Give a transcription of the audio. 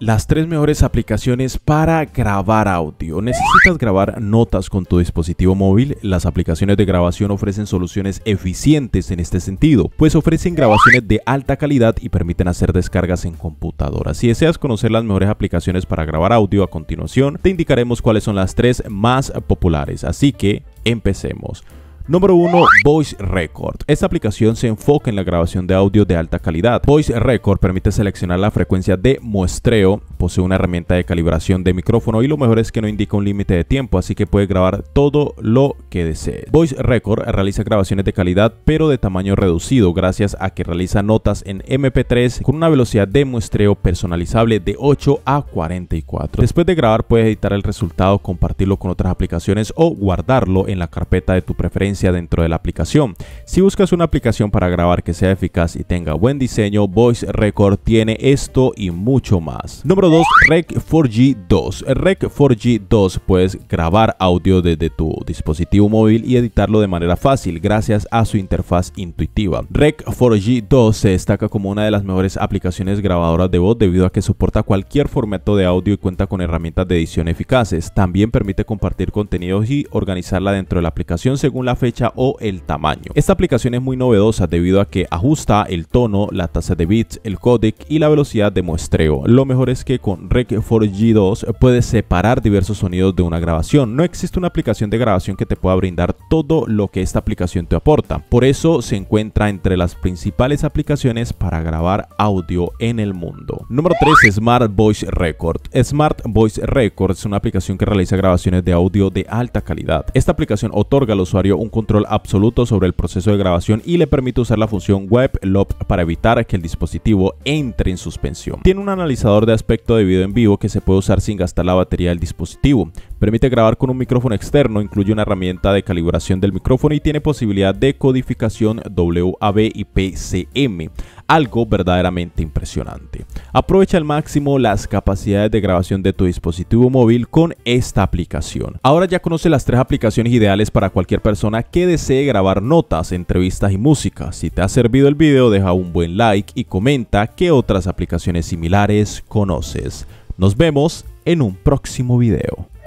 las tres mejores aplicaciones para grabar audio. ¿Necesitas grabar notas con tu dispositivo móvil? Las aplicaciones de grabación ofrecen soluciones eficientes en este sentido, pues ofrecen grabaciones de alta calidad y permiten hacer descargas en computadora. Si deseas conocer las mejores aplicaciones para grabar audio a continuación, te indicaremos cuáles son las tres más populares. Así que empecemos. Número 1. Voice Record. Esta aplicación se enfoca en la grabación de audio de alta calidad. Voice Record permite seleccionar la frecuencia de muestreo, posee una herramienta de calibración de micrófono y lo mejor es que no indica un límite de tiempo, así que puede grabar todo lo que desee Voice Record realiza grabaciones de calidad pero de tamaño reducido gracias a que realiza notas en MP3 con una velocidad de muestreo personalizable de 8 a 44. Después de grabar puedes editar el resultado, compartirlo con otras aplicaciones o guardarlo en la carpeta de tu preferencia dentro de la aplicación. Si buscas una aplicación para grabar que sea eficaz y tenga buen diseño, Voice Record tiene esto y mucho más. Número 2, Rec 4G 2. Rec 4G 2 puedes grabar audio desde tu dispositivo móvil y editarlo de manera fácil gracias a su interfaz intuitiva. Rec 4G 2 se destaca como una de las mejores aplicaciones grabadoras de voz debido a que soporta cualquier formato de audio y cuenta con herramientas de edición eficaces. También permite compartir contenidos y organizarla dentro de la aplicación según la fecha o el tamaño. Esta aplicación es muy novedosa debido a que ajusta el tono, la tasa de bits, el codec y la velocidad de muestreo. Lo mejor es que con Rec 4G2 puedes separar diversos sonidos de una grabación. No existe una aplicación de grabación que te pueda brindar todo lo que esta aplicación te aporta. Por eso se encuentra entre las principales aplicaciones para grabar audio en el mundo. Número 3. Smart Voice Record. Smart Voice Record es una aplicación que realiza grabaciones de audio de alta calidad. Esta aplicación otorga al usuario un control absoluto sobre el proceso de grabación y le permite usar la función web para evitar que el dispositivo entre en suspensión. Tiene un analizador de aspecto de video en vivo que se puede usar sin gastar la batería del dispositivo, Permite grabar con un micrófono externo, incluye una herramienta de calibración del micrófono y tiene posibilidad de codificación WAV y PCM, algo verdaderamente impresionante. Aprovecha al máximo las capacidades de grabación de tu dispositivo móvil con esta aplicación. Ahora ya conoce las tres aplicaciones ideales para cualquier persona que desee grabar notas, entrevistas y música. Si te ha servido el video, deja un buen like y comenta qué otras aplicaciones similares conoces. Nos vemos en un próximo video.